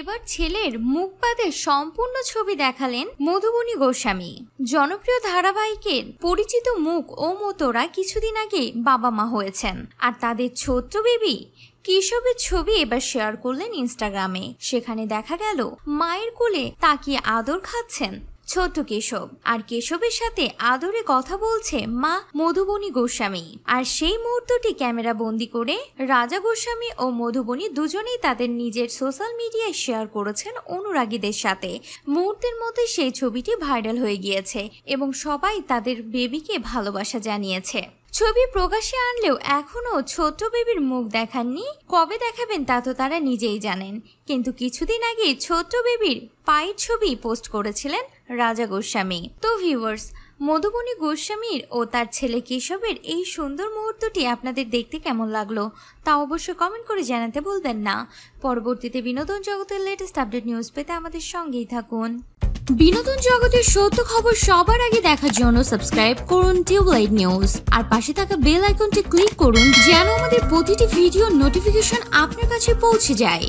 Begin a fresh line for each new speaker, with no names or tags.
এবার ছেলের মুখ বাদে সম্পূর্ণ ছবি দেখালেন মধুবনী গোস্বামী জনপ্রিয় ধারাবাহিকের পরিচিত মুখ ও মতোরা কিছুদিন আগে বাবা মা হয়েছেন আর তাদের ছোট্ট বেবি কিশোরের ছবি এবার শেয়ার করলেন ইনস্টাগ্রামে সেখানে দেখা গেল মায়ের কোলে তাকিয়ে আদর খাচ্ছেন ছোট্ট কেশব আর কেশবের সাথে আদরে কথা বলছে মা মধুবনী গোস্বামী আর সেই মুহূর্তটি ক্যামেরা বন্দি করে রাজা গোস্বামী ও মধুবনী দুজনেই তাদের নিজের সোশ্যাল মিডিয়ায় শেয়ার করেছেন অনুরাগীদের সাথে মুহূর্তের মধ্যে সেই ছবিটি ভাইরাল হয়ে গিয়েছে এবং সবাই তাদের বেবিকে ভালোবাসা জানিয়েছে ছবি প্রকাশে আনলেও এখনও ছোট্ট বেবির মুখ দেখাননি কবে দেখাবেন তা তো তারা নিজেই জানেন কিন্তু কিছুদিন আগে ছোট্ট বেবির পায়ের ছবি পোস্ট করেছিলেন রাজা গোস্বামী তো ভিউয়ার্স মধুবনী গোস্বামীর ও তার ছেলে কেশবের এই সুন্দর মুহূর্তটি আপনাদের দেখতে কেমন লাগলো তা অবশ্যই কমেন্ট করে জানাতে বলবেন না পরবর্তীতে বিনোদন জগতের লেটেস্ট আপডেট নিউজ পেতে আমাদের সঙ্গেই থাকুন বিনোদন জগতের সত্য খবর সবার আগে দেখার জন্য সাবস্ক্রাইব করুন টিউবলাইট নিউজ আর পাশে থাকা বেল আইকনটি ক্লিক করুন যেন আমাদের প্রতিটি ভিডিও নোটিফিকেশন আপনার কাছে পৌঁছে যায়